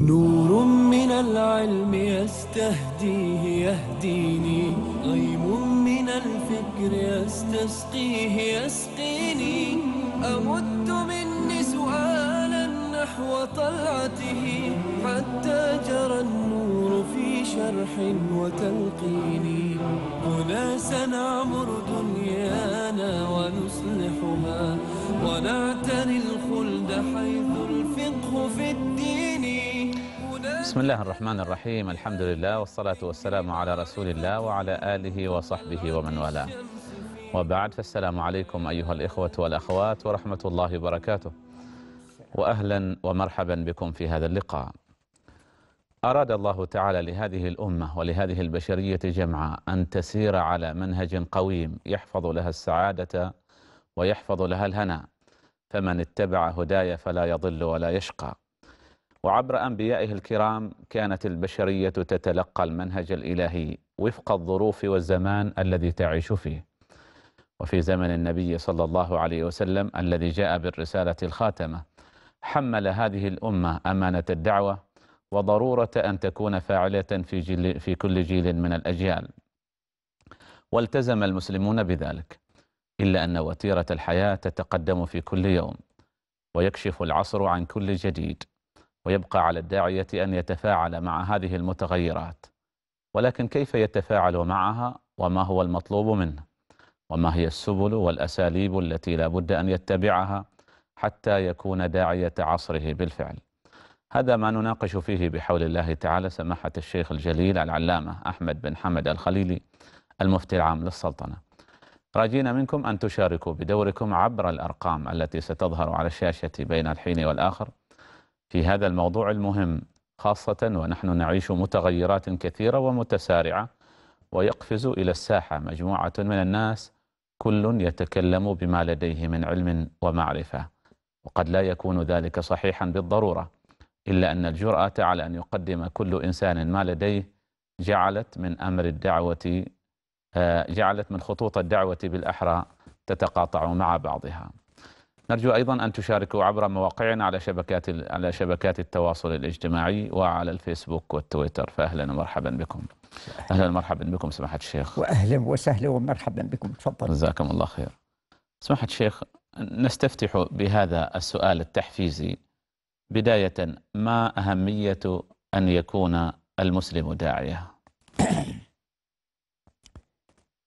نور من العلم يستهديه يهديني غيم من الفكر يستسقيه يسقيني أمد مني سؤالا نحو طلعته حتى جرى النور في شرح وتلقيني هنا سنعمر دنيانا ونصلحها ونعتني الخلد حيث الفقه في الدين بسم الله الرحمن الرحيم الحمد لله والصلاة والسلام على رسول الله وعلى آله وصحبه ومن والاه وبعد فالسلام عليكم أيها الإخوة والأخوات ورحمة الله وبركاته وأهلا ومرحبا بكم في هذا اللقاء أراد الله تعالى لهذه الأمة ولهذه البشرية جمعاء أن تسير على منهج قويم يحفظ لها السعادة ويحفظ لها الهنا فمن اتبع هداي فلا يضل ولا يشقى وعبر أنبيائه الكرام كانت البشرية تتلقى المنهج الإلهي وفق الظروف والزمان الذي تعيش فيه وفي زمن النبي صلى الله عليه وسلم الذي جاء بالرسالة الخاتمة حمل هذه الأمة أمانة الدعوة وضرورة أن تكون فاعلة في, جيل في كل جيل من الأجيال والتزم المسلمون بذلك إلا أن وتيرة الحياة تتقدم في كل يوم ويكشف العصر عن كل جديد ويبقى على الداعية أن يتفاعل مع هذه المتغيرات ولكن كيف يتفاعل معها وما هو المطلوب منه وما هي السبل والأساليب التي لا بد أن يتبعها حتى يكون داعية عصره بالفعل هذا ما نناقش فيه بحول الله تعالى سماحة الشيخ الجليل العلامة أحمد بن حمد الخليلي المفتي العام للسلطنة راجينا منكم أن تشاركوا بدوركم عبر الأرقام التي ستظهر على الشاشة بين الحين والآخر في هذا الموضوع المهم خاصة ونحن نعيش متغيرات كثيرة ومتسارعة ويقفز إلى الساحة مجموعة من الناس كل يتكلم بما لديه من علم ومعرفة وقد لا يكون ذلك صحيحا بالضرورة إلا أن الجرأة على أن يقدم كل إنسان ما لديه جعلت من أمر الدعوة آه، جعلت من خطوط الدعوة بالأحرى تتقاطع مع بعضها نرجو أيضا أن تشاركوا عبر مواقعنا على شبكات على شبكات التواصل الاجتماعي وعلى الفيسبوك والتويتر فأهلا ومرحبا بكم أهلا ومرحبا بكم سماحة الشيخ وأهلا وسهلا ومرحبا بكم تفضل جزاكم الله خير سماحة الشيخ نستفتح بهذا السؤال التحفيزي بداية ما أهمية أن يكون المسلم داعية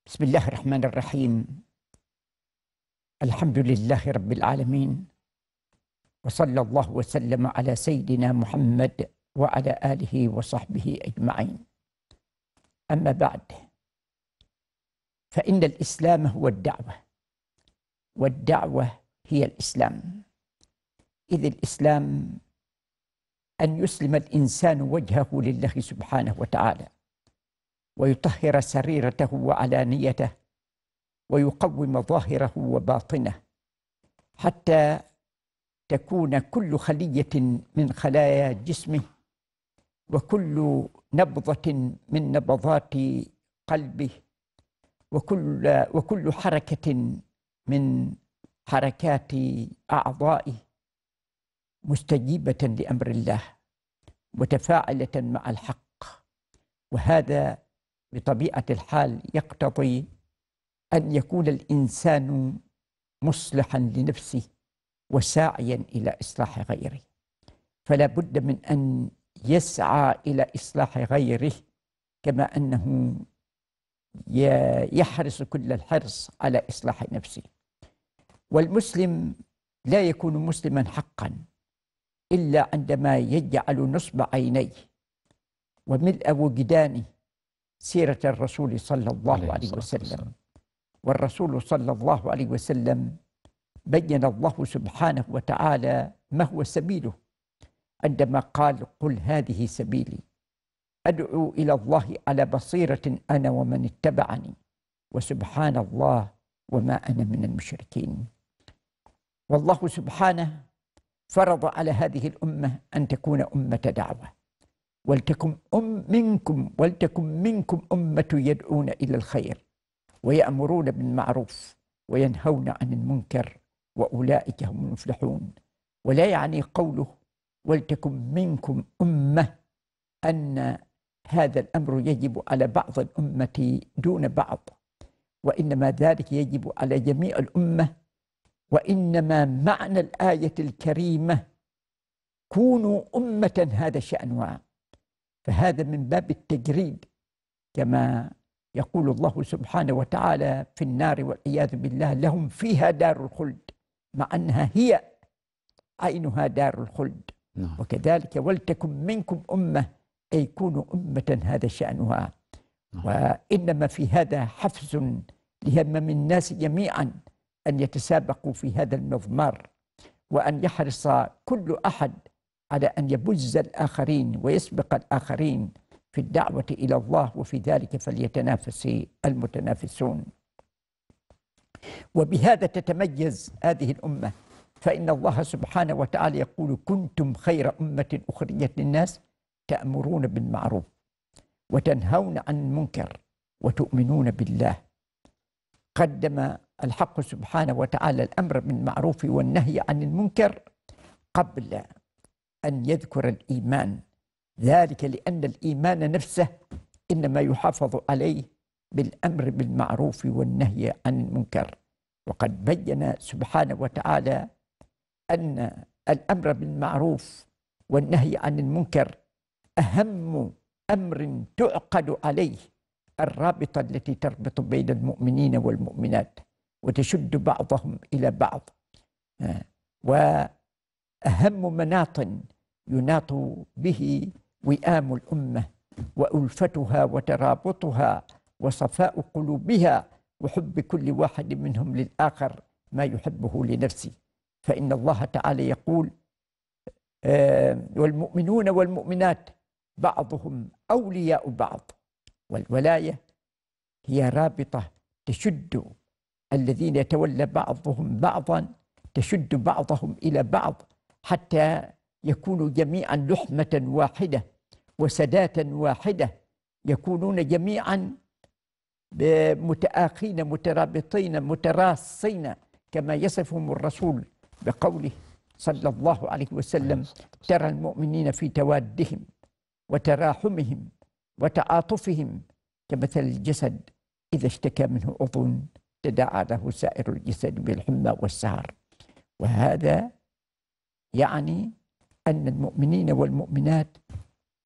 بسم الله الرحمن الرحيم الحمد لله رب العالمين وصلى الله وسلم على سيدنا محمد وعلى اله وصحبه اجمعين اما بعد فان الاسلام هو الدعوه والدعوه هي الاسلام اذ الاسلام ان يسلم الانسان وجهه لله سبحانه وتعالى ويطهر سريرته وعلانيته ويقوم ظاهره وباطنه حتى تكون كل خلية من خلايا جسمه وكل نبضة من نبضات قلبه وكل وكل حركة من حركات أعضائه مستجيبة لأمر الله متفاعلة مع الحق وهذا بطبيعة الحال يقتضي أن يكون الإنسان مصلحا لنفسه وساعيا إلى إصلاح غيره فلا بد من أن يسعى إلى إصلاح غيره كما أنه يحرص كل الحرص على إصلاح نفسه والمسلم لا يكون مسلما حقا إلا عندما يجعل نصب عينيه وملء وجدانه سيرة الرسول صلى الله عليه, عليه وسلم والرسول صلى الله عليه وسلم بين الله سبحانه وتعالى ما هو سبيله عندما قال قل هذه سبيلي ادعو الى الله على بصيره انا ومن اتبعني وسبحان الله وما انا من المشركين والله سبحانه فرض على هذه الامه ان تكون امه دعوه ولتكن أم منكم ولتكن منكم امه يدعون الى الخير ويأمرون بالمعروف وينهون عن المنكر وأولئك هم المفلحون ولا يعني قوله ولتكن منكم أمة أن هذا الأمر يجب على بعض الأمة دون بعض وإنما ذلك يجب على جميع الأمة وإنما معنى الآية الكريمة كونوا أمة هذا شأنها فهذا من باب التجريد كما يقول الله سبحانه وتعالى في النار والعياذ بالله لهم فيها دار الخلد مع أنها هي عينها دار الخلد نعم. وكذلك ولتكن منكم أمة أي كونوا أمة هذا شأنها نعم. وإنما في هذا حفز لهمم الناس جميعا أن يتسابقوا في هذا المضمار وأن يحرص كل أحد على أن يبز الآخرين ويسبق الآخرين في الدعوة إلى الله وفي ذلك فليتنافس المتنافسون وبهذا تتميز هذه الأمة فإن الله سبحانه وتعالى يقول كنتم خير أمة أخرجت للناس تأمرون بالمعروف وتنهون عن المنكر وتؤمنون بالله قدم الحق سبحانه وتعالى الأمر بالمعروف والنهي عن المنكر قبل أن يذكر الإيمان ذلك لأن الإيمان نفسه إنما يحافظ عليه بالأمر بالمعروف والنهي عن المنكر وقد بين سبحانه وتعالى أن الأمر بالمعروف والنهي عن المنكر أهم أمر تعقد عليه الرابطة التي تربط بين المؤمنين والمؤمنات وتشد بعضهم إلى بعض آه، وأهم مناط يناط به وئام الامه والفتها وترابطها وصفاء قلوبها وحب كل واحد منهم للاخر ما يحبه لنفسه فان الله تعالى يقول آه، والمؤمنون والمؤمنات بعضهم اولياء بعض والولايه هي رابطه تشد الذين يتولى بعضهم بعضا تشد بعضهم الى بعض حتى يكون جميعا لحمة واحدة وسداة واحدة يكونون جميعا متآخين مترابطين متراصين كما يصفهم الرسول بقوله صلى الله عليه وسلم ترى المؤمنين في توادهم وتراحمهم وتعاطفهم كمثل الجسد إذا اشتكى منه أذن تداعى له سائر الجسد بالحمى والسهر وهذا يعني أن المؤمنين والمؤمنات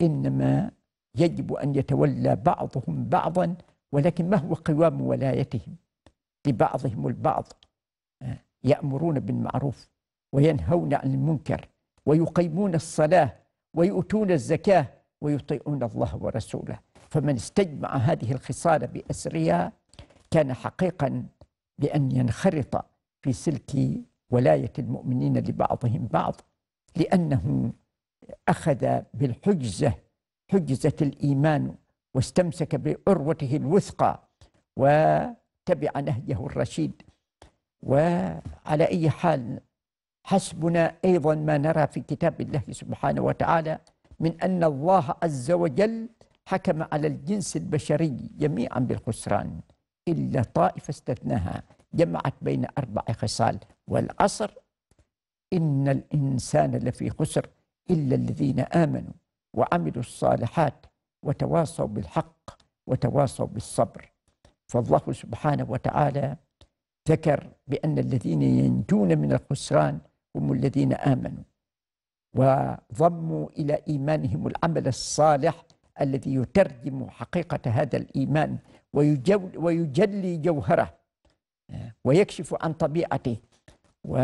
إنما يجب أن يتولى بعضهم بعضا ولكن ما هو قوام ولايتهم لبعضهم البعض آه، يأمرون بالمعروف وينهون عن المنكر ويقيمون الصلاة ويؤتون الزكاة ويطيعون الله ورسوله فمن استجمع هذه الخصال بأسرها كان حقيقا بأن ينخرط في سلك ولاية المؤمنين لبعضهم بعض لأنه أخذ بالحجزة حجزة الإيمان واستمسك بعروته الوثقى وتبع نهجه الرشيد وعلى أي حال حسبنا أيضا ما نرى في كتاب الله سبحانه وتعالى من أن الله عز وجل حكم على الجنس البشري جميعا بالخسران إلا طائفة استثناها جمعت بين أربع خصال والأصر إن الإنسان لفي خسر إلا الذين آمنوا وعملوا الصالحات وتواصوا بالحق وتواصوا بالصبر فالله سبحانه وتعالى ذكر بأن الذين ينجون من الخسران هم الذين آمنوا وضموا إلى إيمانهم العمل الصالح الذي يترجم حقيقة هذا الإيمان ويجلي جوهره آه، ويكشف عن طبيعته و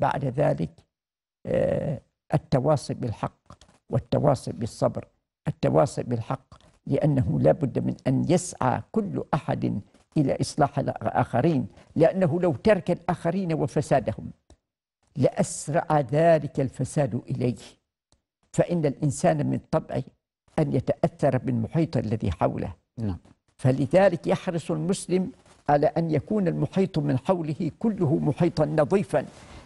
بعد ذلك آه، التواصي بالحق والتواصي بالصبر التواصي بالحق لأنه لا بد من أن يسعى كل أحد إلى إصلاح الآخرين لأنه لو ترك الآخرين وفسادهم لأسرع ذلك الفساد إليه فإن الإنسان من طبعه أن يتأثر بالمحيط الذي حوله نعم. فلذلك يحرص المسلم على أن يكون المحيط من حوله كله محيطا نظيفا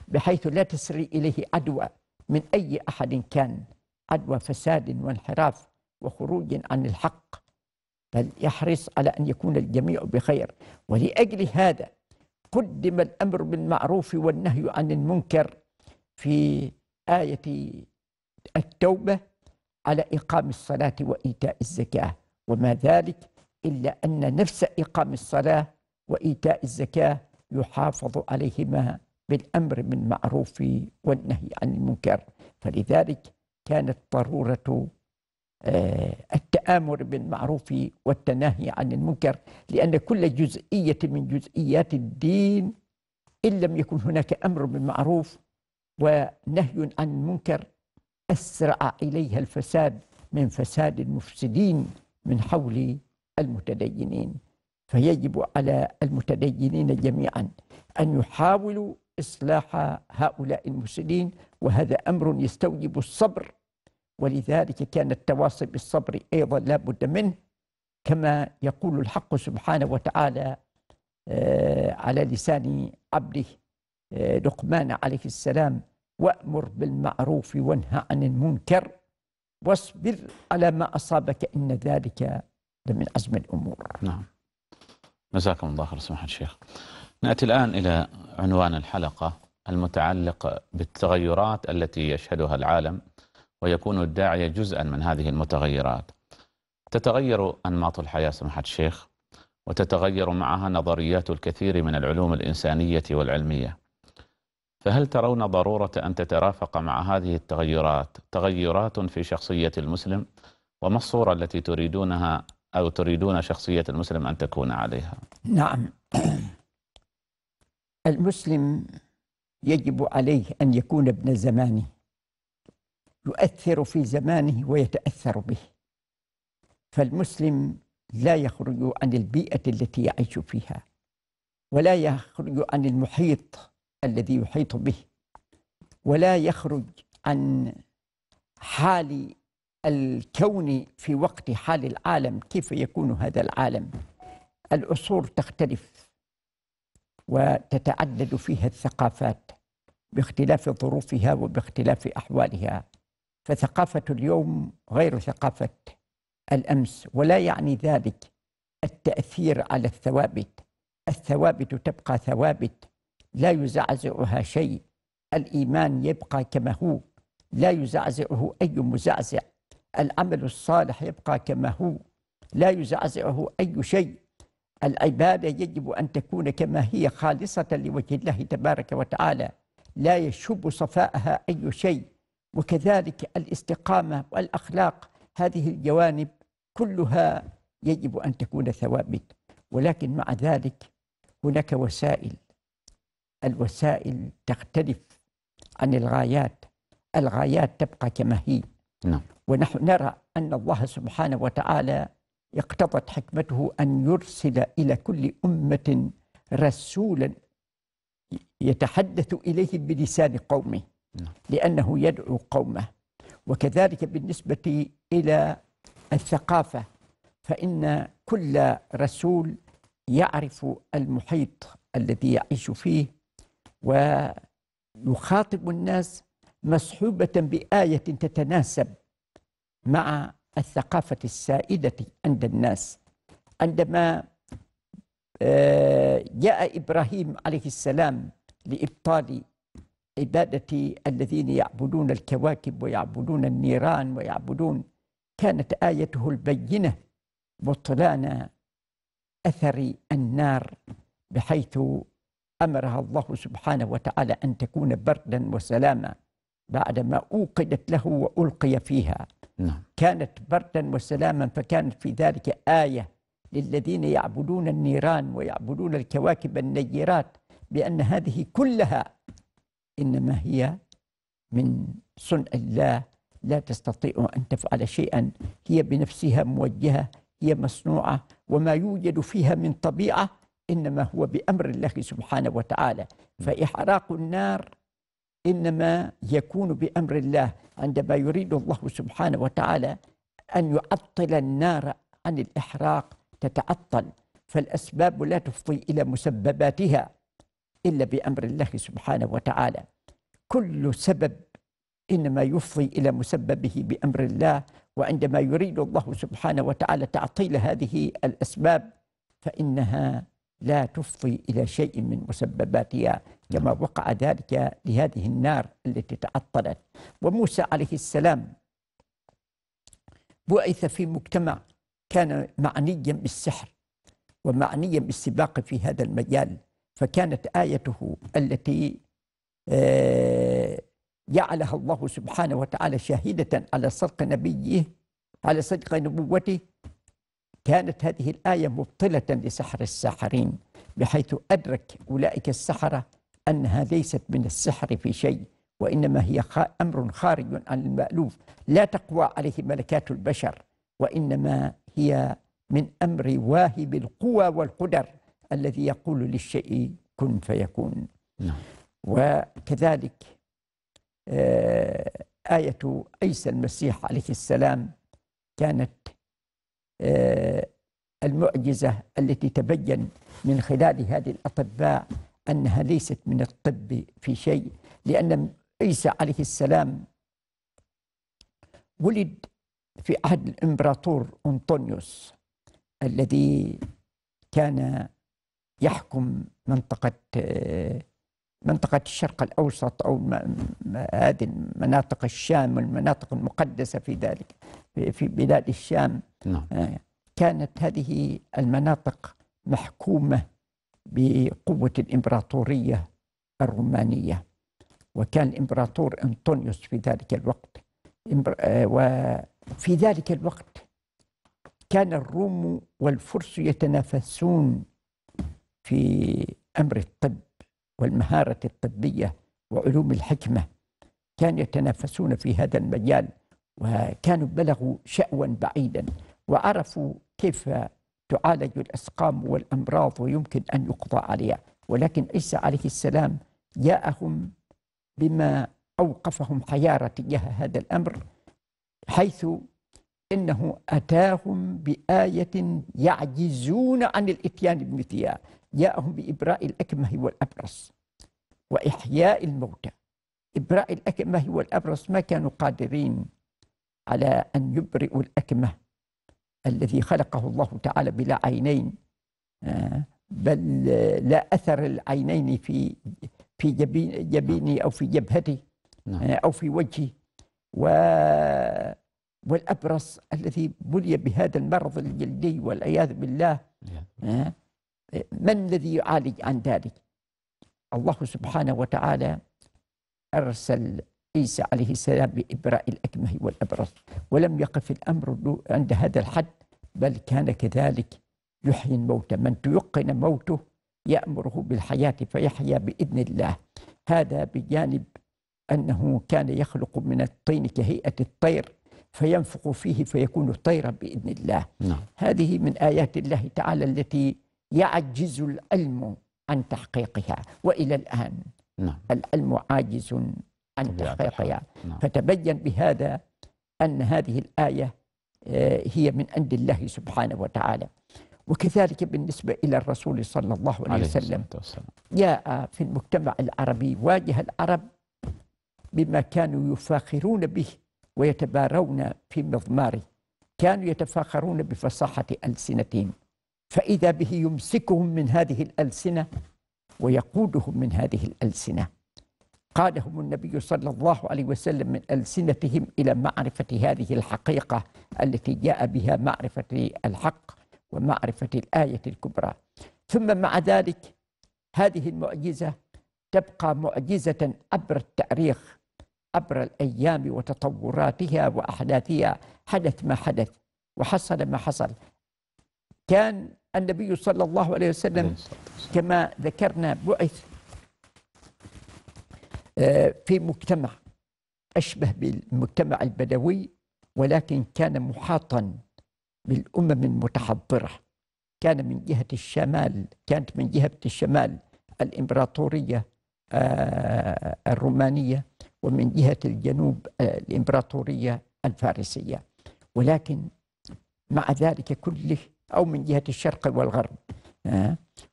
بحيث لا تسري إليه عدوى من أي أحد كان عدوى فساد وانحراف وخروج عن الحق بل يحرص على أن يكون الجميع بخير ولأجل هذا قدم الأمر بالمعروف والنهي عن المنكر في آية التوبة على إقام الصلاة وإيتاء الزكاة وما ذلك إلا أن نفس إقام الصلاة وإيتاء الزكاة يحافظ عليهما بالأمر بالمعروف والنهي عن المنكر فلذلك كانت ضرورة آه، التآمر بالمعروف والتناهي عن المنكر لأن كل جزئية من جزئيات الدين إن لم يكن هناك أمر بالمعروف ونهي عن المنكر أسرع إليها الفساد من فساد المفسدين من حول المتدينين فيجب على المتدينين جميعا أن يحاولوا إصلاح هؤلاء المسلمين وهذا أمر يستوجب الصبر ولذلك كان التواصي بالصبر أيضا لا بد منه كما يقول الحق سبحانه وتعالى آه، على لسان عبده آه، لقمان عليه السلام وأمر بالمعروف وانهى عن المنكر واصبر على ما أصابك إن ذلك لمن عزم الأمور نعم جزاكم الله خير سمحة الشيخ ناتي الان الى عنوان الحلقه المتعلق بالتغيرات التي يشهدها العالم ويكون الداعيه جزءا من هذه المتغيرات. تتغير انماط الحياه سماحه الشيخ وتتغير معها نظريات الكثير من العلوم الانسانيه والعلميه. فهل ترون ضروره ان تترافق مع هذه التغيرات تغيرات في شخصيه المسلم؟ وما الصوره التي تريدونها او تريدون شخصيه المسلم ان تكون عليها؟ نعم المسلم يجب عليه أن يكون ابن زمانه يؤثر في زمانه ويتأثر به فالمسلم لا يخرج عن البيئة التي يعيش فيها ولا يخرج عن المحيط الذي يحيط به ولا يخرج عن حال الكون في وقت حال العالم كيف يكون هذا العالم الأصول تختلف وتتعدد فيها الثقافات باختلاف ظروفها وباختلاف احوالها فثقافه اليوم غير ثقافه الامس ولا يعني ذلك التاثير على الثوابت الثوابت تبقى ثوابت لا يزعزعها شيء الايمان يبقى كما هو لا يزعزعه اي مزعزع العمل الصالح يبقى كما هو لا يزعزعه اي شيء العبادة يجب أن تكون كما هي خالصة لوجه الله تبارك وتعالى لا يشب صفاءها أي شيء وكذلك الاستقامة والأخلاق هذه الجوانب كلها يجب أن تكون ثوابت ولكن مع ذلك هناك وسائل الوسائل تختلف عن الغايات الغايات تبقى كما هي نعم. ونحن نرى أن الله سبحانه وتعالى اقتضت حكمته أن يرسل إلى كل أمة رسولا يتحدث إليه بلسان قومه نعم. لأنه يدعو قومه وكذلك بالنسبة إلى الثقافة فإن كل رسول يعرف المحيط الذي يعيش فيه ويخاطب الناس مصحوبة بآية تتناسب مع الثقافة السائدة عند الناس عندما آه، جاء إبراهيم عليه السلام لإبطال عبادة الذين يعبدون الكواكب ويعبدون النيران ويعبدون كانت آيته البينة بطلان أثر النار بحيث أمرها الله سبحانه وتعالى أن تكون بردا وسلاما بعدما أوقدت له وألقي فيها نعم. كانت بردا وسلاما فكانت في ذلك آية للذين يعبدون النيران ويعبدون الكواكب النيرات بأن هذه كلها إنما هي من صنع الله لا تستطيع أن تفعل شيئا هي بنفسها موجهة هي مصنوعة وما يوجد فيها من طبيعة إنما هو بأمر الله سبحانه وتعالى نعم. فإحراق النار إنما يكون بأمر الله عندما يريد الله سبحانه وتعالى أن يعطل النار عن الإحراق تتعطل فالأسباب لا تفضي إلى مسبباتها إلا بأمر الله سبحانه وتعالى كل سبب إنما يفضي إلى مسببه بأمر الله وعندما يريد الله سبحانه وتعالى تعطيل هذه الأسباب فإنها لا تفضي إلى شيء من مسبباتها كما وقع ذلك لهذه النار التي تعطلت وموسى عليه السلام بعث في مجتمع كان معنيا بالسحر ومعنيا بالسباق في هذا المجال فكانت آيته التي آه، جعلها الله سبحانه وتعالى شاهدة على صدق نبيه على صدق نبوته كانت هذه الآية مبطلة لسحر الساحرين بحيث أدرك أولئك السحرة أنها ليست من السحر في شيء وإنما هي أمر خارج عن المألوف لا تقوى عليه ملكات البشر وإنما هي من أمر واهب القوى والقدر الذي يقول للشيء كن فيكون نعم. وكذلك آه، آية عيسى المسيح عليه السلام كانت آه، المعجزة التي تبين من خلال هذه الأطباء أنها ليست من الطب في شيء لأن عيسى عليه السلام ولد في عهد الإمبراطور أنطونيوس الذي كان يحكم منطقة منطقة الشرق الأوسط أو هذه المناطق الشام والمناطق المقدسة في ذلك في بلاد الشام نعم. آه، كانت هذه المناطق محكومة بقوة الإمبراطورية الرومانية وكان الإمبراطور أنطونيوس في ذلك الوقت آه، وفي ذلك الوقت كان الروم والفرس يتنافسون في أمر الطب والمهارة الطبية وعلوم الحكمة كانوا يتنافسون في هذا المجال وكانوا بلغوا شأوا بعيدا وعرفوا كيف تعالج الأسقام والأمراض ويمكن أن يقضى عليها ولكن عيسى عليه السلام جاءهم بما أوقفهم حيارة تجاه هذا الأمر حيث إنه أتاهم بآية يعجزون عن الإتيان بمثلها جاءهم بإبراء الأكمه والأبرص وإحياء الموتى إبراء الأكمه والأبرص ما كانوا قادرين على أن يبرئوا الأكمه الذي خلقه الله تعالى بلا عينين آه، بل لا أثر العينين في في جبيني أو في جبهتي نعم. آه، أو في وجهي و والأبرص الذي بلي بهذا المرض الجلدي والعياذ بالله نعم. آه، من الذي يعالج عن ذلك الله سبحانه وتعالى أرسل عيسى عليه السلام بإبراء الأكمه والأبرص ولم يقف الأمر عند هذا الحد بل كان كذلك يحيي الموتى من تيقن موته يأمره بالحياة فيحيا بإذن الله هذا بجانب أنه كان يخلق من الطين كهيئة الطير فينفق فيه فيكون طيرا بإذن الله نعم. هذه من آيات الله تعالى التي يعجز العلم عن تحقيقها وإلى الآن نعم. العلم عاجز عن تحقيقها يعني نعم. فتبين بهذا أن هذه الآية آه، هي من عند الله سبحانه وتعالى وكذلك بالنسبة إلى الرسول صلى الله عليه, عليه وسلم جاء في المجتمع العربي واجه العرب بما كانوا يفاخرون به ويتبارون في مضماره كانوا يتفاخرون بفصاحة ألسنتهم فإذا به يمسكهم من هذه الألسنة ويقودهم من هذه الألسنة قالهم النبي صلى الله عليه وسلم من ألسنتهم إلى معرفة هذه الحقيقة التي جاء بها معرفة الحق ومعرفة الآية الكبرى ثم مع ذلك هذه المعجزة تبقى معجزة عبر التاريخ عبر الأيام وتطوراتها وأحداثها حدث ما حدث وحصل ما حصل كان النبي صلى الله عليه وسلم كما ذكرنا بعث آه، في مجتمع أشبه بالمجتمع البدوي ولكن كان محاطا بالأمم المتحضرة كان من جهة الشمال كانت من جهة الشمال الإمبراطورية آه، الرومانية ومن جهة الجنوب آه، الإمبراطورية الفارسية ولكن مع ذلك كله أو من جهة الشرق والغرب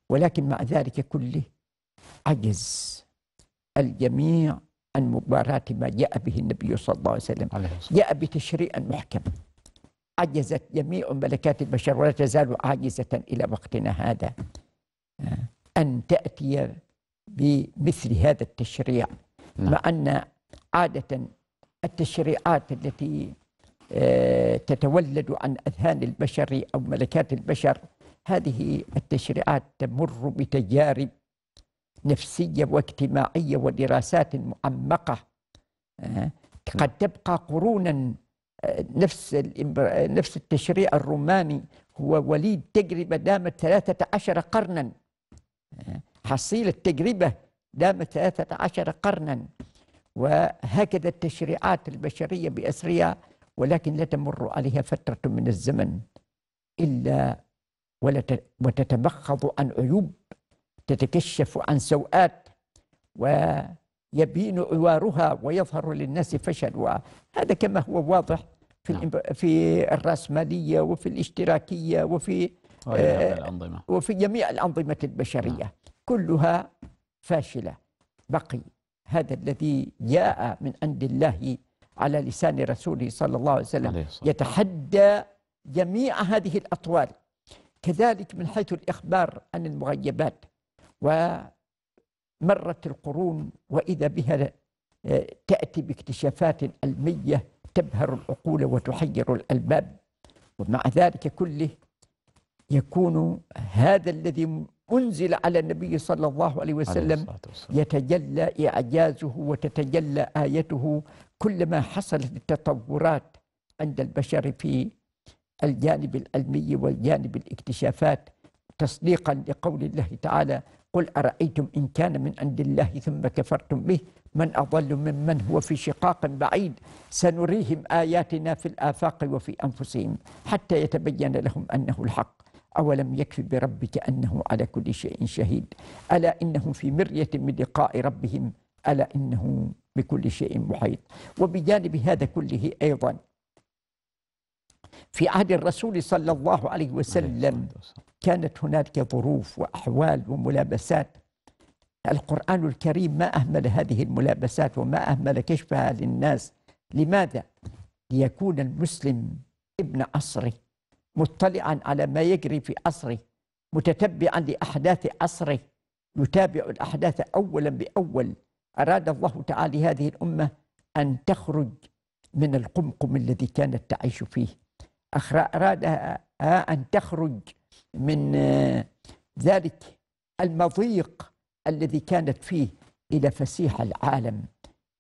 ولكن مع ذلك كله عجز الجميع عن مباراة ما جاء به النبي صلى الله عليه وسلم جاء بتشريع محكم عجزت جميع ملكات البشر ولا تزال عاجزة إلى وقتنا هذا آه، أن تأتي بمثل هذا التشريع نعم. مع أن عادة التشريعات التي آه، تتولد عن أذهان البشر أو ملكات البشر هذه التشريعات تمر بتجارب نفسية واجتماعية ودراسات معمقة آه، قد تبقى قرونا آه، نفس نفس التشريع الروماني هو وليد تجربة دامت 13 قرنا آه، حصيلة تجربة دامت 13 قرنا وهكذا التشريعات البشرية بأسرها ولكن لا تمر عليها فترة من الزمن إلا وتتمخض عن عيوب تتكشف عن سوءات ويبين عوارها ويظهر للناس فشلها هذا كما هو واضح في نعم. في الراسماليه وفي الاشتراكيه وفي آه الأنظمة. وفي جميع الانظمه البشريه نعم. كلها فاشله بقي هذا الذي جاء من عند الله على لسان رسوله صلى الله عليه وسلم يتحدى جميع هذه الاطوال كذلك من حيث الاخبار عن المغيبات ومرت القرون وإذا بها آه، تأتي باكتشافات علمية تبهر العقول وتحير الألباب ومع ذلك كله يكون هذا الذي أنزل على النبي صلى الله عليه وسلم يتجلى إعجازه وتتجلى آيته كلما حصلت التطورات عند البشر في الجانب العلمي والجانب الاكتشافات تصديقا لقول الله تعالى قل أرأيتم إن كان من عند الله ثم كفرتم به من أضل ممن هو في شقاق بعيد سنريهم آياتنا في الآفاق وفي أنفسهم حتى يتبين لهم أنه الحق أولم يكف بربك أنه على كل شيء شهيد ألا إنهم في مرية من لقاء ربهم ألا إنه بكل شيء محيط وبجانب هذا كله أيضا في عهد الرسول صلى الله عليه وسلم كانت هناك ظروف وأحوال وملابسات القرآن الكريم ما أهمل هذه الملابسات وما أهمل كشفها للناس لماذا؟ ليكون المسلم ابن عصره مطلعا على ما يجري في عصره متتبعا لأحداث عصره يتابع الأحداث أولا بأول أراد الله تعالى هذه الأمة أن تخرج من القمقم الذي كانت تعيش فيه أرادها أن تخرج من آه، ذلك المضيق الذي كانت فيه إلى فسيح العالم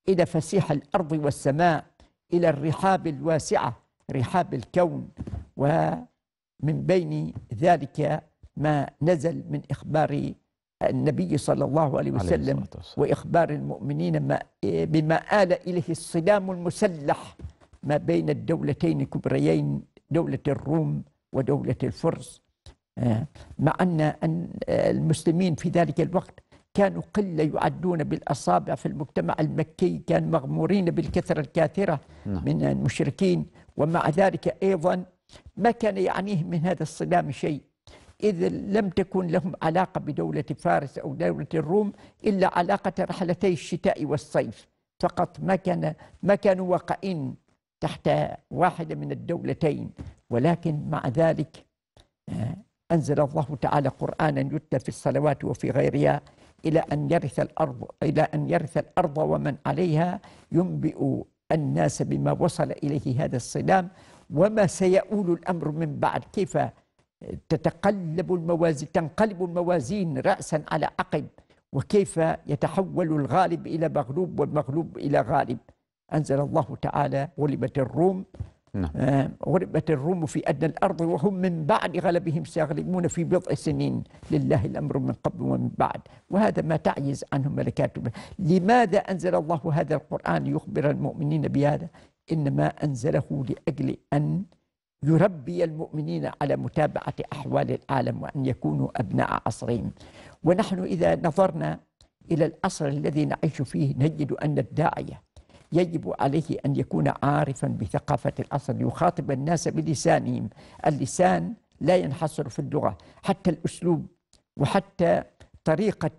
إلى فسيح الأرض والسماء إلى الرحاب الواسعة رحاب الكون ومن بين ذلك ما نزل من إخبار النبي صلى الله عليه وسلم عليه وإخبار المؤمنين ما بما آل إليه الصدام المسلح ما بين الدولتين الكبريين دولة الروم ودولة الفرس آه، مع أن آه، المسلمين في ذلك الوقت كانوا قلة يعدون بالأصابع في المجتمع المكي كانوا مغمورين بالكثرة الكاثرة نعم. من المشركين ومع ذلك أيضا ما كان يعنيهم من هذا الصدام شيء إذ لم تكن لهم علاقة بدولة فارس أو دولة الروم إلا علاقة رحلتي الشتاء والصيف فقط ما كان ما كانوا واقعين تحت واحدة من الدولتين ولكن مع ذلك آه، أنزل الله تعالى قرآنا يتلى في الصلوات وفي غيرها إلى أن يرث الأرض إلى أن يرث الأرض ومن عليها ينبئ الناس بما وصل إليه هذا الصدام وما سيؤول الأمر من بعد كيف تتقلب الموازين تنقلب الموازين رأسا على عقب وكيف يتحول الغالب إلى مغلوب والمغلوب إلى غالب أنزل الله تعالى غلبت الروم نعم. آه، غلبت الروم في أدنى الأرض وهم من بعد غلبهم سيغلبون في بضع سنين لله الأمر من قبل ومن بعد وهذا ما تعجز عنه ملكات لماذا أنزل الله هذا القرآن يخبر المؤمنين بهذا إنما أنزله لأجل أن يربي المؤمنين على متابعة أحوال العالم وأن يكونوا أبناء عصرهم ونحن إذا نظرنا إلى العصر الذي نعيش فيه نجد أن الداعية يجب عليه أن يكون عارفا بثقافة الأصل يخاطب الناس بلسانهم اللسان لا ينحصر في اللغة حتى الأسلوب وحتى طريقة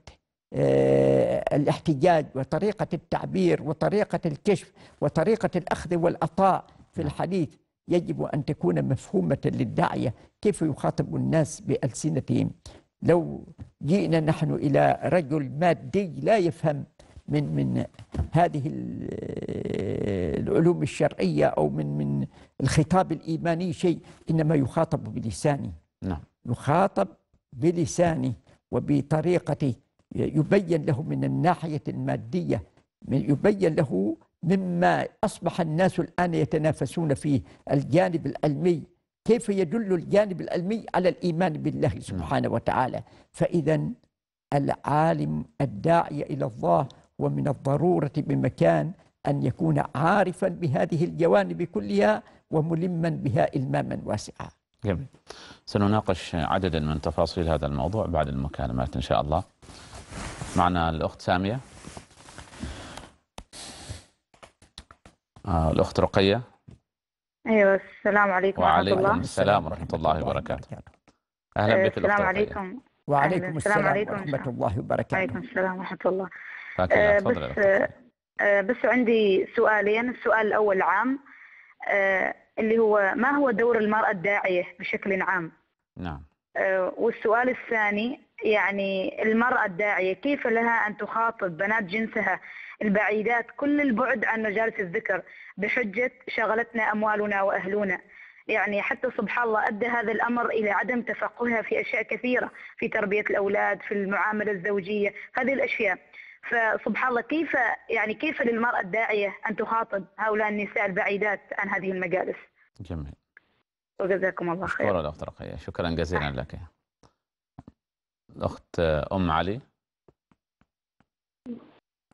آه، الاحتجاج وطريقة التعبير وطريقة الكشف وطريقة الأخذ والعطاء في نعم. الحديث يجب أن تكون مفهومة للداعية كيف يخاطب الناس بألسنتهم لو جئنا نحن إلى رجل مادي لا يفهم من من هذه العلوم الشرعيه او من من الخطاب الايماني شيء انما يخاطب بلسانه نعم يخاطب بلسانه وبطريقته يبين له من الناحيه الماديه يبين له مما اصبح الناس الان يتنافسون فيه الجانب العلمي كيف يدل الجانب العلمي على الايمان بالله نعم. سبحانه وتعالى فاذا العالم الداعي الى الله ومن الضرورة بمكان أن يكون عارفا بهذه الجوانب كلها وملما بها إلماما واسعا جميل سنناقش عددا من تفاصيل هذا الموضوع بعد المكالمات إن شاء الله معنا الأخت سامية آه الأخت رقية أيوة السلام عليكم ورحمة الله وعليكم السلام ورحمة الله وبركاته أهلا بك الأخت السلام عليكم وعليكم السلام, ورحمة الله وبركاته وعليكم السلام ورحمة الله آه، بس آه، آه، بس عندي سؤالين السؤال الأول عام اللي هو ما هو دور المرأة الداعية بشكل عام نعم والسؤال الثاني يعني المرأة الداعية كيف لها أن تخاطب بنات جنسها البعيدات كل البعد عن مجالس الذكر بحجة شغلتنا أموالنا وأهلنا يعني حتى سبحان الله أدى هذا الأمر إلى عدم تفقهها في أشياء كثيرة في تربية الأولاد في المعاملة الزوجية هذه الأشياء فسبحان الله كيف يعني كيف للمرأة الداعية أن تخاطب هؤلاء النساء البعيدات عن هذه المجالس جميل وجزاكم الله خير شكرا الأخت رقية شكرا جزيلا آه. لك الأخت أم علي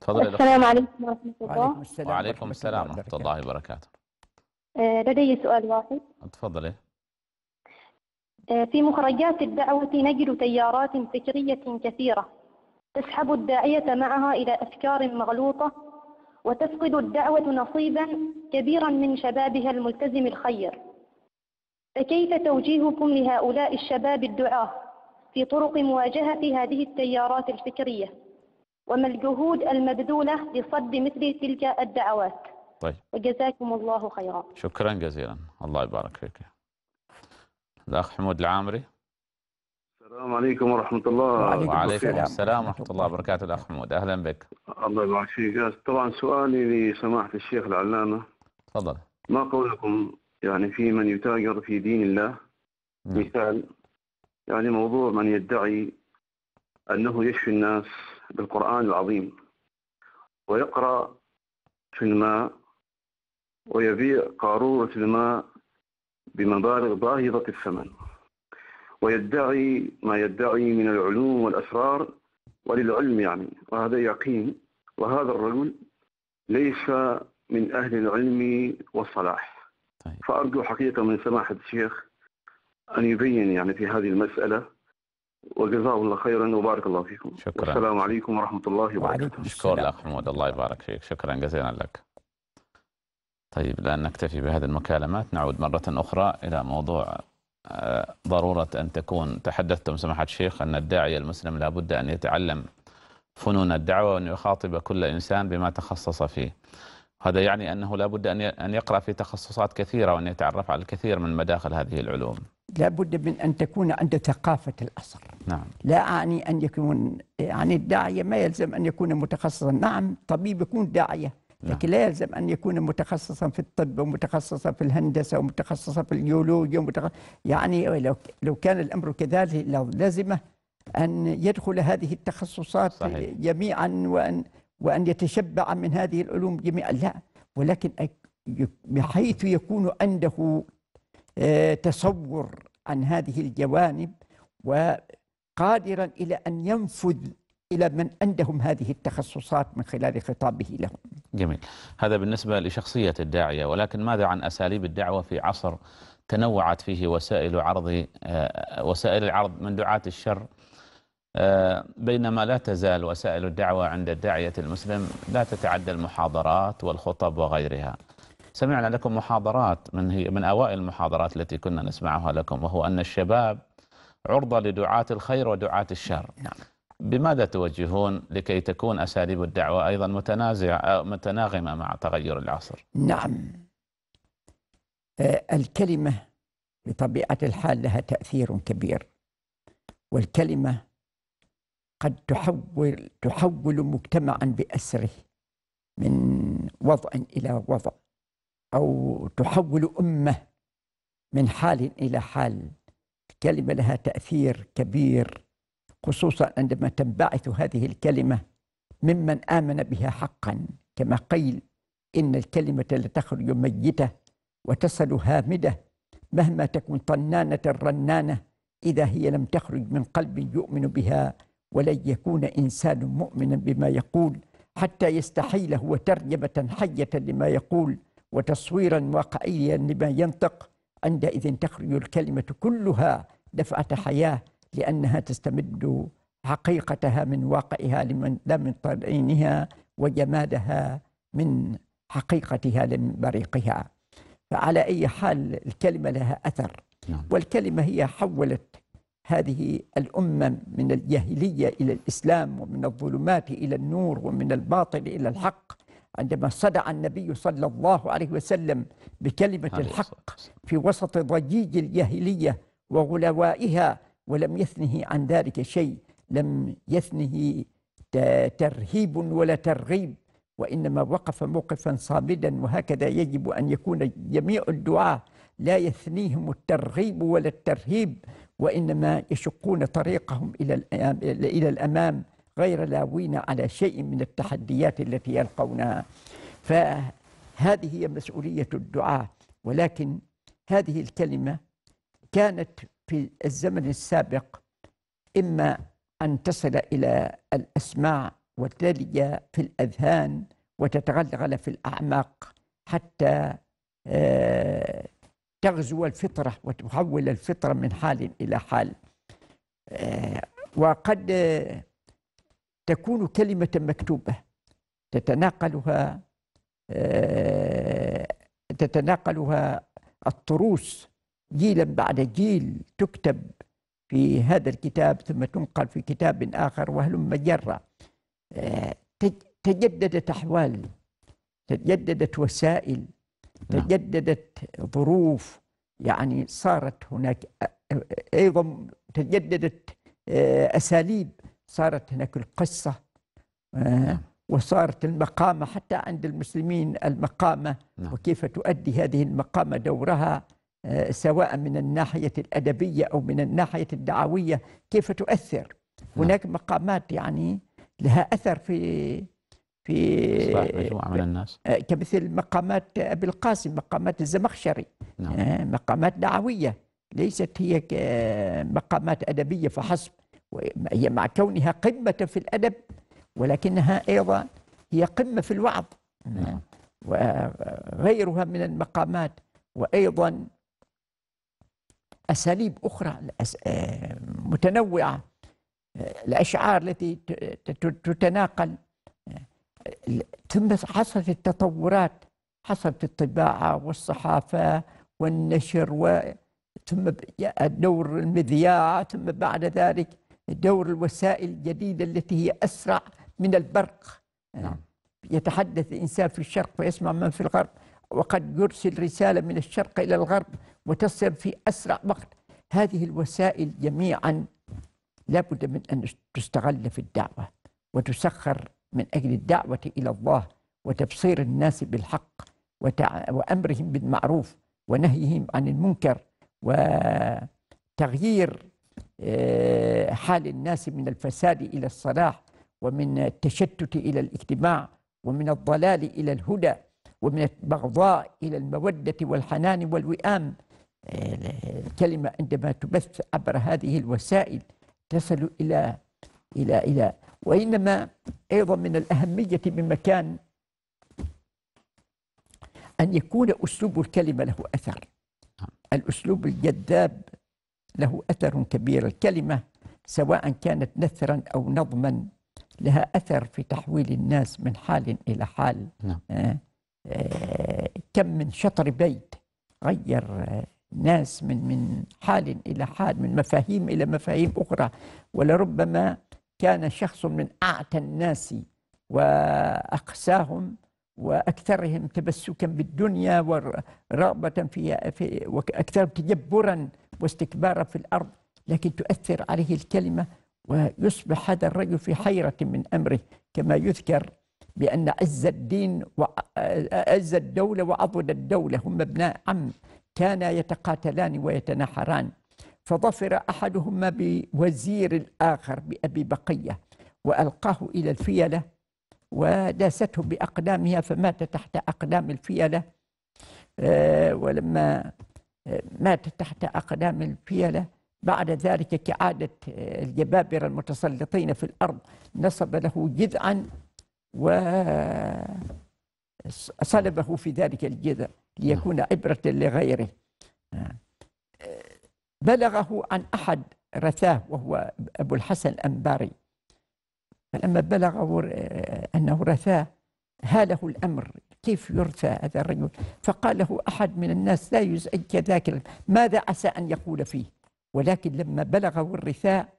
تفضلي السلام عليكم ورحمة الله وعليكم السلام ورحمة الله وبركاته آه، لدي سؤال واحد تفضلي آه، في مخرجات الدعوة نجد تيارات فكرية كثيرة تسحب الداعية معها إلى أفكار مغلوطة وتفقد الدعوة نصيبا كبيرا من شبابها الملتزم الخير فكيف توجيهكم لهؤلاء الشباب الدعاة في طرق مواجهة هذه التيارات الفكرية وما الجهود المبذولة لصد مثل تلك الدعوات طيب وجزاكم الله خيرا شكرا جزيلا الله يبارك فيك الأخ حمود العامري السلام عليكم ورحمة الله وعليكم السلام ورحمة الله وبركاته الأخ حمود أهلا بك الله يبارك فيك طبعا سؤالي لسماحة الشيخ العلامة تفضل ما قولكم يعني في من يتاجر في دين الله م. مثال يعني موضوع من يدعي أنه يشفي الناس بالقرآن العظيم ويقرأ في الماء ويبيع قارورة الماء بمبالغ باهظة الثمن ويدعي ما يدعي من العلوم والأسرار وللعلم يعني وهذا يقين وهذا الرجل ليس من أهل العلم والصلاح طيب. فأرجو حقيقة من سماحة الشيخ أن يبين يعني في هذه المسألة وجزاه الله خيرا وبارك الله فيكم شكرا والسلام عليكم ورحمة الله وبركاته شكرا لك حمود الله يبارك فيك شكرا جزيلا لك طيب لأن نكتفي بهذه المكالمات نعود مرة أخرى إلى موضوع آه، ضرورة أن تكون تحدثتم سماحة الشيخ أن الداعية المسلم لابد أن يتعلم فنون الدعوة وأن يخاطب كل إنسان بما تخصص فيه هذا يعني أنه لابد أن أن يقرأ في تخصصات كثيرة وأن يتعرف على الكثير من مداخل هذه العلوم لابد من أن تكون عنده ثقافة الأصل نعم. لا أعني أن يكون يعني الداعية ما يلزم أن يكون متخصصا نعم طبيب يكون داعية نعم. لكن لا يلزم أن يكون متخصصا في الطب ومتخصصا في الهندسة ومتخصصا في الجيولوجيا ومتخصص يعني لو لو كان الأمر كذلك لازمه أن يدخل هذه التخصصات صحيح. جميعا وأن وأن يتشبع من هذه العلوم جميعا لا ولكن بحيث يكون عنده آه، تصور عن هذه الجوانب وقادرا إلى أن ينفذ إلى من عندهم هذه التخصصات من خلال خطابه لهم جميل هذا بالنسبة لشخصية الداعية ولكن ماذا عن أساليب الدعوة في عصر تنوعت فيه وسائل عرض آه، وسائل العرض من دعاة الشر آه، بينما لا تزال وسائل الدعوة عند الداعية المسلم لا تتعدى المحاضرات والخطب وغيرها سمعنا لكم محاضرات من هي من أوائل المحاضرات التي كنا نسمعها لكم وهو أن الشباب عرضة لدعاة الخير ودعاة الشر نعم. بماذا توجهون لكي تكون أساليب الدعوة أيضا متنازعة متناغمة مع تغير العصر نعم آه، الكلمة بطبيعة الحال لها تأثير كبير والكلمة قد تحول تحول مجتمعا بأسره من وضع إلى وضع أو تحول أمة من حال إلى حال الكلمة لها تأثير كبير خصوصا عندما تنبعث هذه الكلمة ممن آمن بها حقا كما قيل إن الكلمة لتخرج ميتة وتصل هامدة مهما تكن طنانة رنانة إذا هي لم تخرج من قلب يؤمن بها ولن يكون إنسان مؤمنا بما يقول حتى يستحيل هو ترجمة حية لما يقول وتصويرا واقعيا لما ينطق عندئذ تخرج الكلمة كلها دفعة حياة لأنها تستمد حقيقتها من واقعها لمن لا من طرينها وجمادها من حقيقتها بريقها فعلى أي حال الكلمة لها أثر نعم. والكلمة هي حولت هذه الأمة من الجاهلية إلى الإسلام ومن الظلمات إلى النور ومن الباطل إلى الحق عندما صدع النبي صلى الله عليه وسلم بكلمة الحق في وسط ضجيج الجاهلية وغلوائها ولم يثنه عن ذلك شيء لم يثنه ترهيب ولا ترغيب وإنما وقف موقفا صامدا وهكذا يجب أن يكون جميع الدعاة لا يثنيهم الترغيب ولا الترهيب وإنما يشقون طريقهم إلى الأمام غير لاوين على شيء من التحديات التي يلقونها فهذه هي مسؤولية الدعاة ولكن هذه الكلمة كانت في الزمن السابق إما أن تصل إلى الأسماع وتلي في الأذهان وتتغلغل في الأعماق حتى آه، تغزو الفطرة وتحول الفطرة من حال إلى حال آه، وقد آه، تكون كلمة مكتوبة تتناقلها تتناقلها الطروس جيلا بعد جيل تكتب في هذا الكتاب ثم تنقل في كتاب آخر وهلم جرة آه، تجددت أحوال تجددت وسائل نعم. تجددت ظروف يعني صارت هناك أيضا تجددت آه، أساليب صارت هناك القصة آه، نعم. وصارت المقامة حتى عند المسلمين المقامة نعم. وكيف تؤدي هذه المقامة دورها آه، سواء من الناحية الأدبية أو من الناحية الدعوية كيف تؤثر نعم. هناك مقامات يعني لها أثر في في مجموعة من الناس آه، كمثل مقامات أبي القاسم مقامات الزمخشري نعم. آه، مقامات دعوية ليست هي مقامات أدبية فحسب هي مع كونها قمة في الأدب ولكنها أيضا هي قمة في الوعظ نعم. وغيرها من المقامات وأيضا أساليب أخرى آه، متنوعة آه، الأشعار التي تتناقل آه، ثم حصلت التطورات حصلت الطباعة والصحافة والنشر و ثم دور المذياع ثم بعد ذلك دور الوسائل الجديدة التي هي أسرع من البرق نعم. يتحدث الإنسان في الشرق ويسمع من في الغرب وقد يرسل رسالة من الشرق إلى الغرب وتصل في أسرع وقت هذه الوسائل جميعا لابد من أن تستغل في الدعوة وتسخر من أجل الدعوة إلى الله وتبصير الناس بالحق وأمرهم بالمعروف ونهيهم عن المنكر وتغيير آه، حال الناس من الفساد إلى الصلاح ومن التشتت إلى الاجتماع ومن الضلال إلى الهدى ومن البغضاء إلى المودة والحنان والوئام الكلمة عندما تبث عبر هذه الوسائل تصل إلى إلى إلى وإنما أيضا من الأهمية من مكان أن يكون أسلوب الكلمة له أثر الأسلوب الجذاب له أثر كبير الكلمة سواء كانت نثرا أو نظما لها أثر في تحويل الناس من حال إلى حال نعم. آه آه كم من شطر بيت غير آه الناس من من حال الى حال من مفاهيم الى مفاهيم اخرى ولربما كان شخص من اعتى الناس واقساهم واكثرهم تمسكا بالدنيا ورغبه في واكثر تجبرا واستكبارا في الارض لكن تؤثر عليه الكلمه ويصبح هذا الرجل في حيره من امره كما يذكر بان عز الدين وعز الدوله وعضد الدوله هم ابناء عم كانا يتقاتلان ويتناحران فظفر احدهما بوزير الاخر بابي بقيه والقاه الى الفيله وداسته باقدامها فمات تحت اقدام الفيله آه، ولما آه، مات تحت اقدام الفيله بعد ذلك كعاده آه، الجبابره المتسلطين في الارض نصب له جذعا وصلبه في ذلك الجذع ليكون نعم. عبرة لغيره آه، بلغه عن أحد رثاه وهو أبو الحسن الأنباري فلما بلغه آه، أنه رثاه هاله الأمر كيف يرثى هذا الرجل فقال له أحد من الناس لا يزعجك ذاك ماذا عسى أن يقول فيه ولكن لما بلغه الرثاء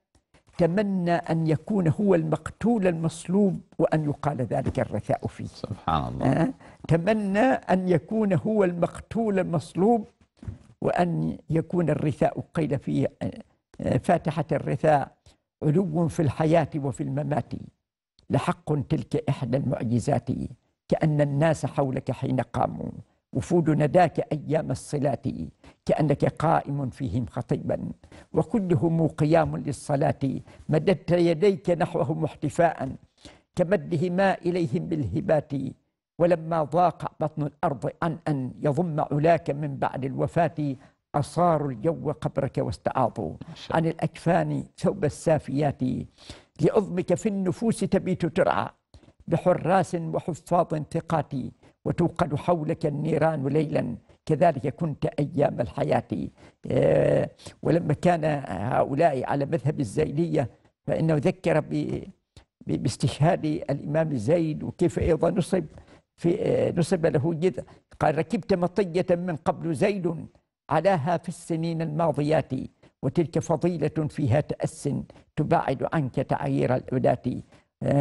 تمنى أن يكون هو المقتول المصلوب وأن يقال ذلك الرثاء فيه سبحان الله أه؟ تمنى أن يكون هو المقتول المصلوب وأن يكون الرثاء قيل فيه آه، فاتحة الرثاء علو في الحياة وفي الممات لحق تلك إحدى المعجزات كأن الناس حولك حين قاموا وفود نداك أيام الصلاة كأنك قائم فيهم خطيبا وكلهم قيام للصلاة مددت يديك نحوهم احتفاء كمدهما إليهم بالهبات ولما ضاق بطن الأرض عن أن يضم علاك من بعد الوفاة أصاروا الجو قبرك واستعاضوا عن الأكفان ثوب السافيات لعظمك في النفوس تبيت ترعى بحراس وحفاظ ثقات وتوقد حولك النيران ليلا كذلك كنت أيام الحياة آه، ولما كان هؤلاء على مذهب الزيدية فإنه ذكر باستشهاد الإمام زيد وكيف أيضا نصب في آه، نصب له جذع قال ركبت مطية من قبل زيد علاها في السنين الماضيات وتلك فضيلة فيها تأس تباعد عنك تعيير العلاة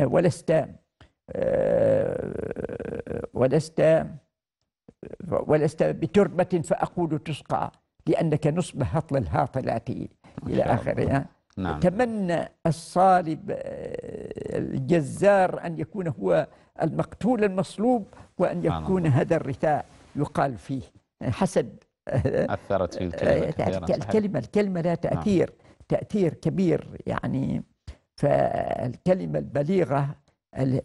ولست آه، ولست ولست بتربة فأقول تسقى لأنك نصب هطل الهاطلات إلى نعم. آخره نعم. تمنى الصالب آه، الجزار أن يكون هو المقتول المصلوب وأن يكون نعم. هذا الرثاء يقال فيه حسد آه، أثرت في الكلمة آه، كثيرا الكلمة الكلمة لها تأثير نعم. تأثير كبير يعني فالكلمة البليغة آه،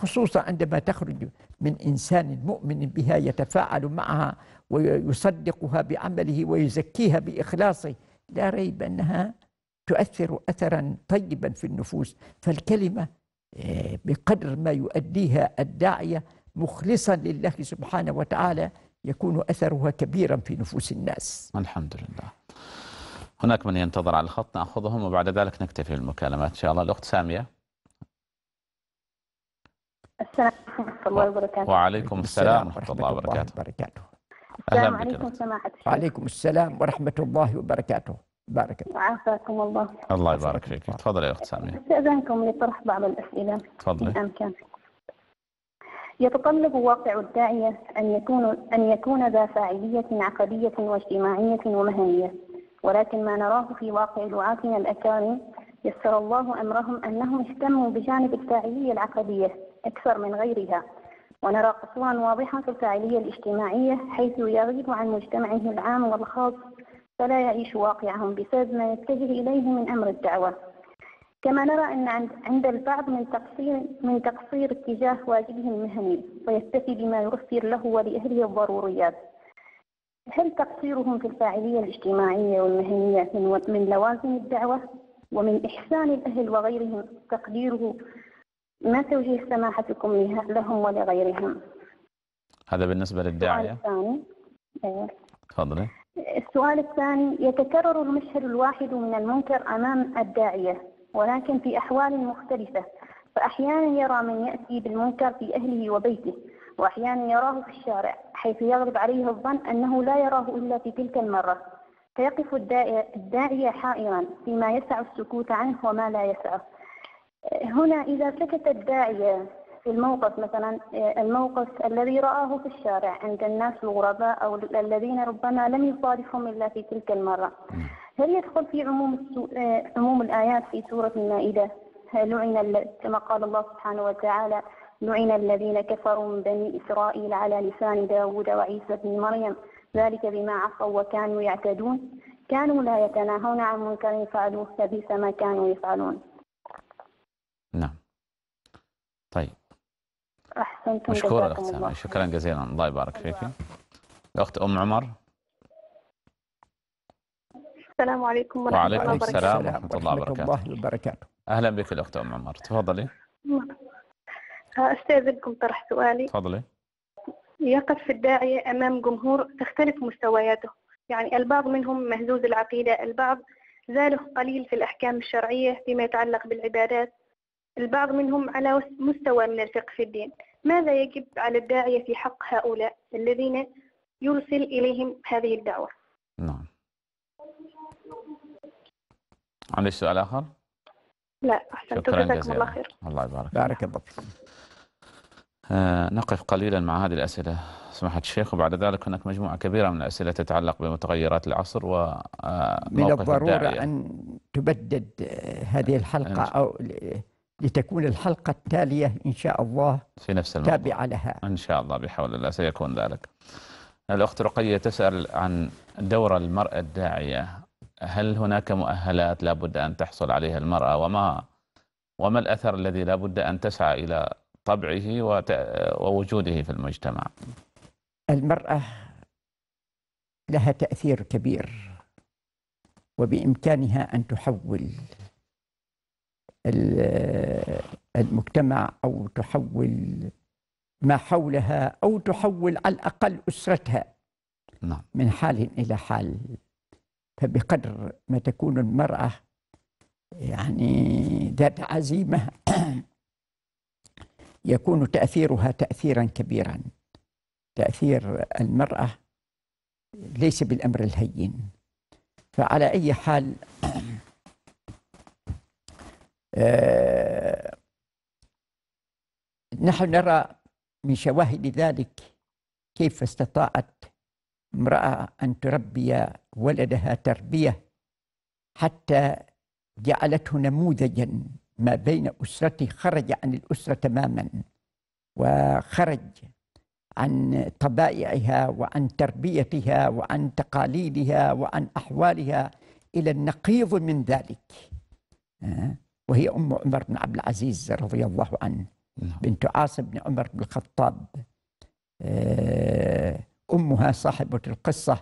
خصوصا عندما تخرج من إنسان مؤمن بها يتفاعل معها ويصدقها بعمله ويزكيها بإخلاصه لا ريب أنها تؤثر أثرا طيبا في النفوس فالكلمة آه، بقدر ما يؤديها الداعية مخلصا لله سبحانه وتعالى يكون أثرها كبيرا في نفوس الناس الحمد لله هناك من ينتظر على الخط نأخذهم وبعد ذلك نكتفي بالمكالمات إن شاء الله الأخت سامية السلام ورحمة الله وبركاته وعليكم السلام ورحمة الله وبركاته, السلام عليكم سماحة الشيخ. وعليكم السلام ورحمة الله وبركاته بارك الله وعافاكم الله الله يبارك فيك تفضل يا أخت سامية استأذنكم لطرح بعض الأسئلة تفضلي أمكن. يتطلب واقع الداعية أن يكون أن يكون ذا فاعلية عقدية واجتماعية ومهنية ولكن ما نراه في واقع دعاتنا الأكارم يسر الله أمرهم أنهم اهتموا بجانب الفاعلية العقدية أكثر من غيرها ونرى قصورا واضحا في الفاعلية الاجتماعية حيث يغيب عن مجتمعه العام والخاص فلا يعيش واقعهم بسبب ما يتجه إليه من أمر الدعوة كما نرى أن عند البعض من تقصير من تقصير اتجاه واجبه المهني ويكتفي بما يوفر له ولأهله الضروريات هل تقصيرهم في الفاعلية الاجتماعية والمهنية من, من لوازم الدعوة ومن إحسان الأهل وغيرهم تقديره ما توجيه سماحتكم لهم ولغيرهم هذا بالنسبة للداعية الثاني إيه. تفضلي السؤال الثاني يتكرر المشهد الواحد من المنكر أمام الداعية ولكن في أحوال مختلفة فأحيانا يرى من يأتي بالمنكر في أهله وبيته وأحيانا يراه في الشارع حيث يغلب عليه الظن أنه لا يراه إلا في تلك المرة فيقف الداعية حائرا فيما يسع السكوت عنه وما لا يسعه هنا إذا سكت الداعية في الموقف مثلا الموقف الذي رآه في الشارع عند الناس الغرباء أو الذين ربما لم يصادفهم إلا في تلك المرة هل يدخل في عموم عموم الآيات في سورة المائدة لعن كما قال الله سبحانه وتعالى لعن الذين كفروا من بني إسرائيل على لسان داود وعيسى بن مريم ذلك بما عصوا وكانوا يعتدون كانوا لا يتناهون عن منكر فعلوه لبئس ما كانوا يفعلون احسنتم مشكورة الله. سامية شكرا جزيلا الله يبارك فيك الاخت ام عمر السلام عليكم ورحمه الله وبركاته وعليكم السلام ورحمه الله وبركاته الله وبركاته اهلا بك الاخت ام عمر تفضلي استاذنكم طرح سؤالي تفضلي يقف الداعية أمام جمهور تختلف مستوياته يعني البعض منهم مهزوز العقيدة البعض زاله قليل في الأحكام الشرعية فيما يتعلق بالعبادات البعض منهم على مستوى من الفقه في الدين ماذا يجب على الداعية في حق هؤلاء الذين يرسل إليهم هذه الدعوة نعم عندي سؤال آخر؟ لا أحسنت جزاكم الله خير الله يبارك بارك الله آه نقف قليلا مع هذه الأسئلة سماحة الشيخ وبعد ذلك هناك مجموعة كبيرة من الأسئلة تتعلق بمتغيرات العصر و آه، من الضرورة الداعية. أن تبدد آه، هذه الحلقة أو لتكون الحلقة التالية إن شاء الله في نفس الموضوع. تابعة لها إن شاء الله بحول الله سيكون ذلك الأخت رقية تسأل عن دور المرأة الداعية هل هناك مؤهلات لابد أن تحصل عليها المرأة وما وما الأثر الذي لابد أن تسعى إلى طبعه ووجوده في المجتمع المرأة لها تأثير كبير وبإمكانها أن تحول المجتمع أو تحول ما حولها أو تحول على الأقل أسرتها نعم. من حال إلى حال فبقدر ما تكون المرأة يعني ذات عزيمة يكون تأثيرها تأثيرا كبيرا تأثير المرأة ليس بالأمر الهين فعلى أي حال آه، نحن نرى من شواهد ذلك كيف استطاعت امرأة أن تربي ولدها تربية حتى جعلته نموذجا ما بين أسرته خرج عن الأسرة تماما وخرج عن طبائعها وعن تربيتها وعن تقاليدها وعن أحوالها إلى النقيض من ذلك آه، وهي أم عمر بن عبد العزيز رضي الله عنه نعم. بنت عاصم بن عمر بن الخطاب آه، أمها صاحبة القصة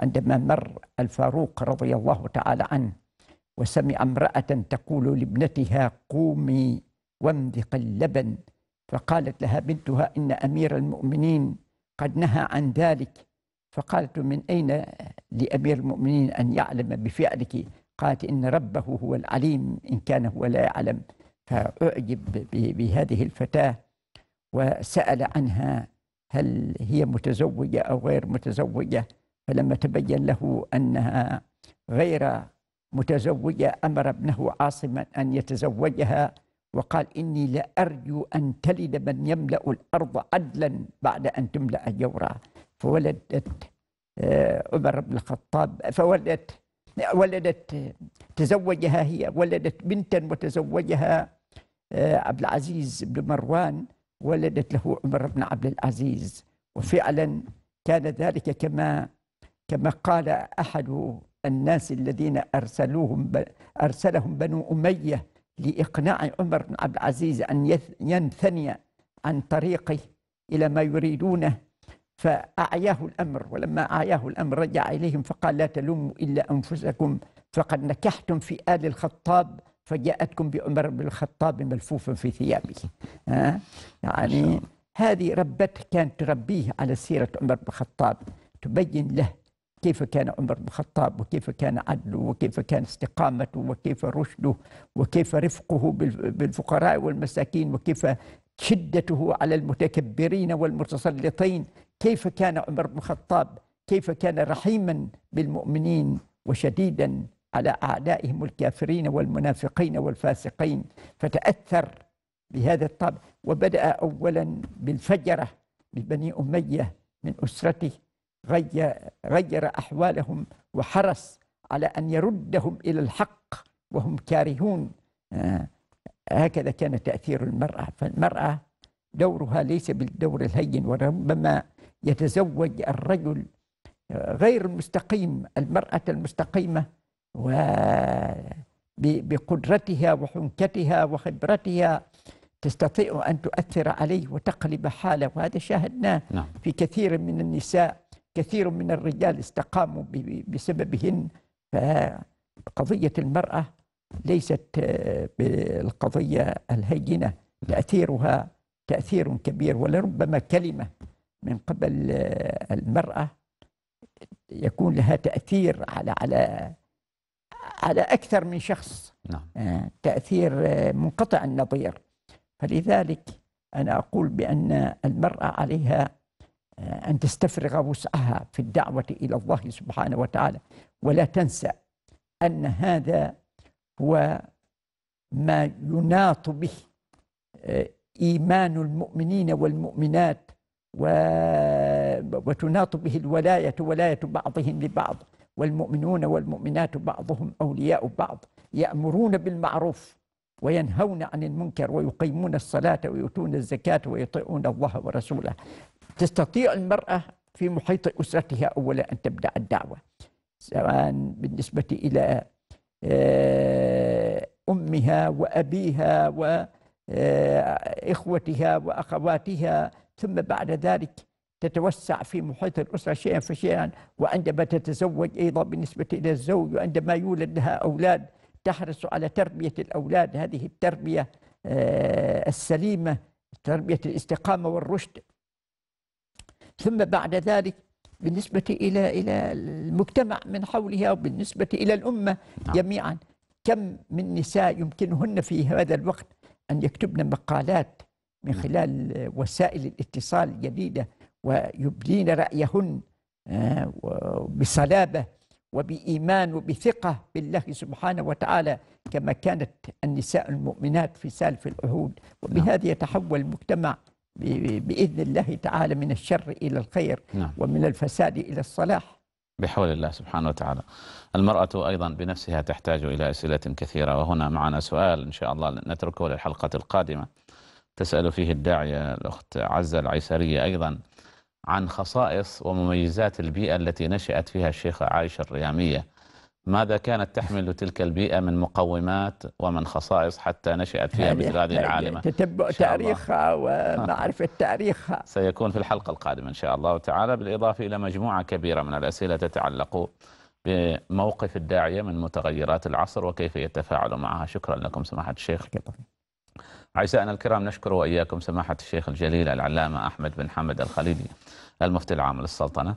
عندما مر الفاروق رضي الله تعالى عنه وسمع امرأة تقول لابنتها قومي وامذق اللبن فقالت لها بنتها إن أمير المؤمنين قد نهى عن ذلك فقالت من أين لأمير المؤمنين أن يعلم بفعلك قالت إن ربه هو العليم إن كان هو لا يعلم فأعجب بهذه الفتاة وسأل عنها هل هي متزوجة أو غير متزوجة فلما تبين له أنها غير متزوجة أمر ابنه عاصما أن يتزوجها وقال إني لأرجو أن تلد من يملأ الأرض عدلا بعد أن تملأ جورا فولدت آه، عمر بن الخطاب فولدت ولدت تزوجها هي ولدت بنتا وتزوجها آه، عبد العزيز بن مروان ولدت له عمر بن عبد العزيز وفعلا كان ذلك كما كما قال احد الناس الذين ارسلوهم ارسلهم بنو اميه لاقناع عمر بن عبد العزيز ان ينثني عن طريقه الى ما يريدونه فأعياه الأمر ولما أعياه الأمر رجع إليهم فقال لا تلوموا إلا أنفسكم فقد نكحتم في آل الخطاب فجاءتكم بعمر بن الخطاب ملفوفا في ثيابه ها يعني هذه ربته كانت تربيه على سيرة عمر بن الخطاب تبين له كيف كان عمر بن الخطاب وكيف كان عدله وكيف كان استقامته وكيف رشده وكيف رفقه بالفقراء والمساكين وكيف شدته على المتكبرين والمتسلطين كيف كان عمر بن الخطاب كيف كان رحيما بالمؤمنين وشديدا على اعدائهم الكافرين والمنافقين والفاسقين فتاثر بهذا الطبع وبدا اولا بالفجره لبني اميه من اسرته غير, غير احوالهم وحرص على ان يردهم الى الحق وهم كارهون آه، هكذا كان تاثير المراه فالمراه دورها ليس بالدور الهين وربما يتزوج الرجل آه، غير المستقيم المرأة المستقيمة بقدرتها وحنكتها وخبرتها تستطيع أن تؤثر عليه وتقلب حاله وهذا شاهدناه نعم. في كثير من النساء كثير من الرجال استقاموا بسببهن فقضية المرأة ليست آه، بالقضية الهينة نعم. تأثيرها تأثير كبير ولربما كلمة من قبل آه، المرأة يكون لها تأثير على على على أكثر من شخص نعم. آه، تأثير آه، منقطع النظير فلذلك أنا أقول بأن المرأة عليها أن تستفرغ وسعها في الدعوة إلى الله سبحانه وتعالى ولا تنسى أن هذا هو ما يناط به إيمان المؤمنين والمؤمنات و... وتناط به الولاية ولاية بعضهم لبعض والمؤمنون والمؤمنات بعضهم أولياء بعض يأمرون بالمعروف وينهون عن المنكر ويقيمون الصلاة ويؤتون الزكاة ويطيعون الله ورسوله تستطيع المرأة في محيط أسرتها أولا أن تبدأ الدعوة سواء بالنسبة إلى آه، أمها وأبيها و آه، إخوتها وأخواتها ثم بعد ذلك تتوسع في محيط الأسرة شيئا فشيئا وعندما تتزوج أيضا بالنسبة إلى الزوج وعندما يولد لها أولاد تحرص على تربية الأولاد هذه التربية آه، السليمة تربية الاستقامة والرشد ثم بعد ذلك بالنسبة إلى إلى المجتمع من حولها وبالنسبة إلى الأمة نعم. جميعا كم من نساء يمكنهن في هذا الوقت أن يكتبن مقالات من نعم. خلال وسائل الاتصال الجديدة ويبدين رأيهن آه، بصلابة وبإيمان وبثقة بالله سبحانه وتعالى كما كانت النساء المؤمنات في سالف العهود نعم. وبهذا يتحول المجتمع بإذن الله تعالى من الشر إلى الخير نعم. ومن الفساد إلى الصلاح بحول الله سبحانه وتعالى المرأة أيضا بنفسها تحتاج إلى أسئلة كثيرة وهنا معنا سؤال إن شاء الله نتركه للحلقة القادمة تسأل فيه الداعية الأخت عزة العيسرية أيضا عن خصائص ومميزات البيئة التي نشأت فيها الشيخة عائشة الريامية ماذا كانت تحمل تلك البيئة من مقومات ومن خصائص حتى نشأت فيها مثل هذه العالمة تتبع تاريخها ومعرفة تاريخها سيكون في الحلقة القادمة إن شاء الله تعالى بالإضافة إلى مجموعة كبيرة من الأسئلة تتعلق بموقف الداعية من متغيرات العصر وكيف يتفاعل معها شكرا لكم سماحة الشيخ عيسائنا الكرام نشكر وإياكم سماحة الشيخ الجليل العلامة أحمد بن حمد الخليلي المفتي العام للسلطنة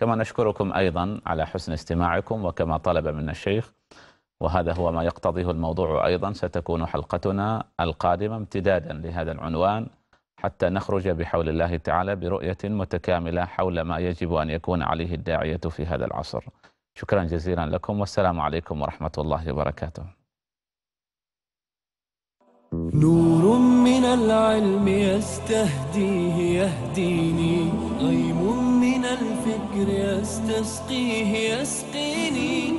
كما نشكركم أيضا على حسن استماعكم وكما طلب منا الشيخ وهذا هو ما يقتضيه الموضوع أيضا ستكون حلقتنا القادمة امتدادا لهذا العنوان حتى نخرج بحول الله تعالى برؤية متكاملة حول ما يجب أن يكون عليه الداعية في هذا العصر شكرا جزيلا لكم والسلام عليكم ورحمة الله وبركاته نور من العلم يستهديه يهديني غيم الفقر يستسقيه يسقيني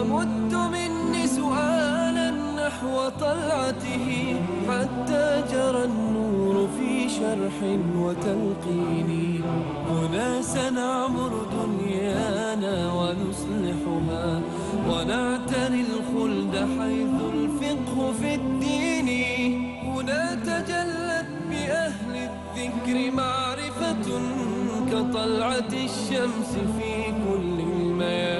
أمد مني سؤالا نحو طلعته حتى جرى النور في شرح وتلقيني هنا سنعمر دنيانا ونصلحها ونعتني الخلد حيث الفقه في الدين هنا تجلت بأهل الذكر معنا كطلعة الشمس في كل الميادين